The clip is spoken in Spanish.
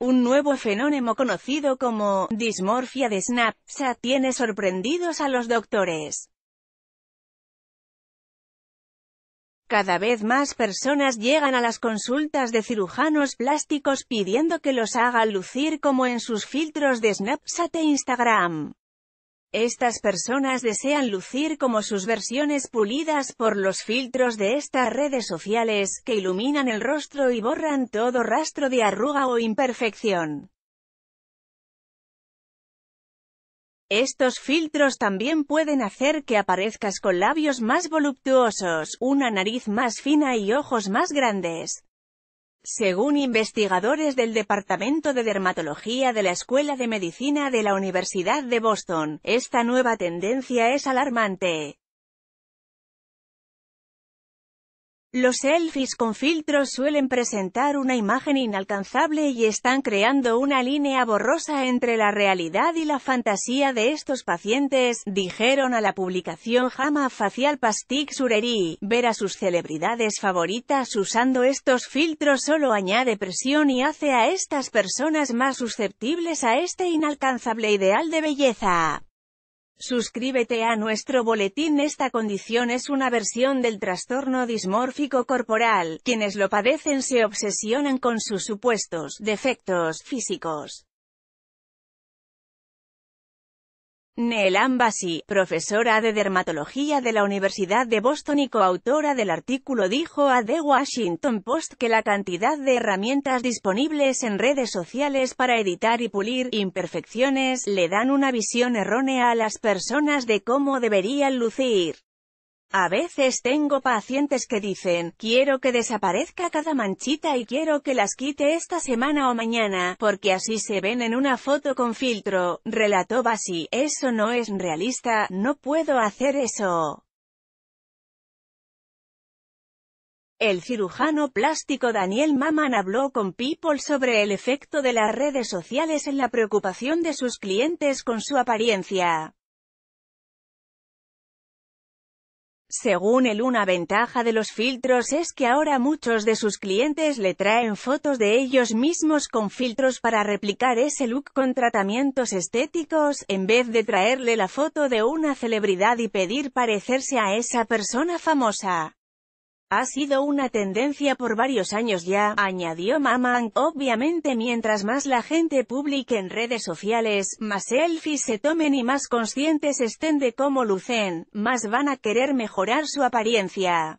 Un nuevo fenómeno conocido como dismorfia de Snapchat tiene sorprendidos a los doctores. Cada vez más personas llegan a las consultas de cirujanos plásticos pidiendo que los hagan lucir como en sus filtros de Snapchat e Instagram. Estas personas desean lucir como sus versiones pulidas por los filtros de estas redes sociales, que iluminan el rostro y borran todo rastro de arruga o imperfección. Estos filtros también pueden hacer que aparezcas con labios más voluptuosos, una nariz más fina y ojos más grandes. Según investigadores del Departamento de Dermatología de la Escuela de Medicina de la Universidad de Boston, esta nueva tendencia es alarmante. Los selfies con filtros suelen presentar una imagen inalcanzable y están creando una línea borrosa entre la realidad y la fantasía de estos pacientes, dijeron a la publicación Jama Facial Plastic Sureri. Ver a sus celebridades favoritas usando estos filtros solo añade presión y hace a estas personas más susceptibles a este inalcanzable ideal de belleza. Suscríbete a nuestro boletín. Esta condición es una versión del trastorno dismórfico corporal. Quienes lo padecen se obsesionan con sus supuestos defectos físicos. Nell Bassi, profesora de dermatología de la Universidad de Boston y coautora del artículo dijo a The Washington Post que la cantidad de herramientas disponibles en redes sociales para editar y pulir imperfecciones le dan una visión errónea a las personas de cómo deberían lucir. A veces tengo pacientes que dicen, quiero que desaparezca cada manchita y quiero que las quite esta semana o mañana, porque así se ven en una foto con filtro, relató Basi, eso no es realista, no puedo hacer eso. El cirujano plástico Daniel Maman habló con People sobre el efecto de las redes sociales en la preocupación de sus clientes con su apariencia. Según él una ventaja de los filtros es que ahora muchos de sus clientes le traen fotos de ellos mismos con filtros para replicar ese look con tratamientos estéticos, en vez de traerle la foto de una celebridad y pedir parecerse a esa persona famosa. Ha sido una tendencia por varios años ya, añadió Maman. Obviamente mientras más la gente publique en redes sociales, más selfies se tomen y más conscientes estén de cómo lucen, más van a querer mejorar su apariencia.